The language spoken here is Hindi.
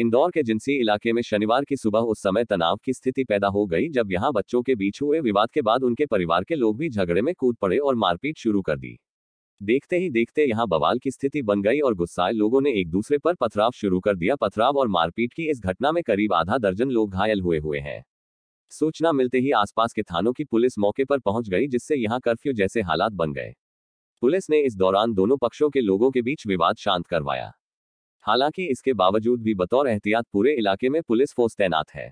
इंदौर के जिनसी इलाके में शनिवार की सुबह उस समय तनाव की स्थिति पैदा हो गई जब यहां बच्चों के बीच हुए विवाद के बाद उनके परिवार के लोग भी झगड़े में कूद पड़े और मारपीट शुरू कर दी देखते ही देखते यहां बवाल की स्थिति बन गई और गुस्साए लोगों ने एक दूसरे पर पथराव शुरू कर दिया पथराव और मारपीट की इस घटना में करीब आधा दर्जन लोग घायल हुए हुए हैं सूचना मिलते ही आसपास के थानों की पुलिस मौके पर पहुंच गई जिससे यहां कर्फ्यू जैसे हालात बन गए पुलिस ने इस दौरान दोनों पक्षों के लोगों के बीच विवाद शांत करवाया हालांकि इसके बावजूद भी बतौर एहतियात पूरे इलाके में पुलिस फोर्स तैनात है